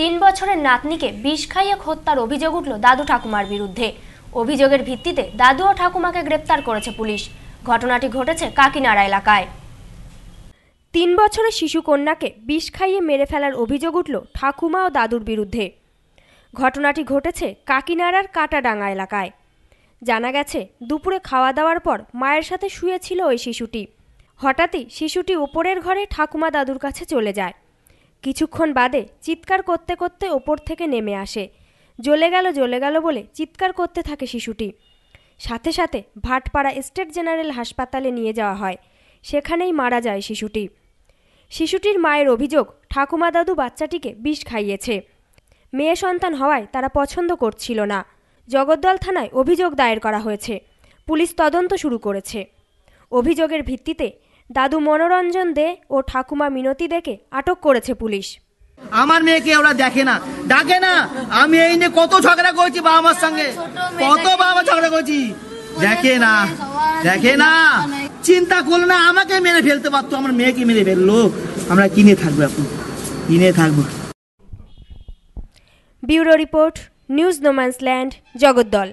তিন বছরের নাতনিকে বিষ খাইয়ে হত্যার অভিযোগ উঠল দাদু ঠাকুমার বিরুদ্ধে অভিযোগের ভিত্তিতে দাদু ও ঠাকুমাকে গ্রেপ্তার করেছে পুলিশ ঘটনাটি ঘটেছে কাকিনাড়া এলাকায় তিন বছরের শিশু কন্যাকে বিষ খাইয়ে মেরে ফেলার অভিযোগ উঠল ঠাকুমা ও দাদুর বিরুদ্ধে ঘটনাটি ঘটেছে কাকিনাড়ার কাটাডাঙ্গা এলাকায় জানা গেছে দুপুরে খাওয়া দাওয়ার পর মায়ের সাথে শুয়েছিল ওই শিশুটি হঠাৎই শিশুটি ওপরের ঘরে ঠাকুমা দাদুর কাছে চলে যায় কিছুক্ষণ বাদে চিৎকার করতে করতে ওপর থেকে নেমে আসে জ্বলে গেল জ্বলে গেল বলে চিৎকার করতে থাকে শিশুটি সাথে সাথে ভাটপাড়া স্টেট জেনারেল হাসপাতালে নিয়ে যাওয়া হয় সেখানেই মারা যায় শিশুটি শিশুটির মায়ের অভিযোগ ঠাকুমা দাদু বাচ্চাটিকে বিষ খাইয়েছে মেয়ে সন্তান হওয়ায় তারা পছন্দ করছিল না জগদ্দল থানায় অভিযোগ দায়ের করা হয়েছে পুলিশ তদন্ত শুরু করেছে অভিযোগের ভিত্তিতে দাদু মনোরঞ্জন দে ও ঠাকুমা মিনতি দেখে আটক করেছে পুলিশ আমার মেয়েকে ওরা দেখে না ডাকে না আমি এই নিয়ে কত ঝগড়া করেছি বাবা মার সঙ্গে কত বাবা ঝগড়া করেছি দেখে না দেখে না চিন্তা করলো না আমাকে মেরে ফেলতে পারতো আমার মেয়েকে মেরে ফেললো আমরা কিনে থাকবো এখন কিনে থাকবো bureau report news no man's land জগদ্দল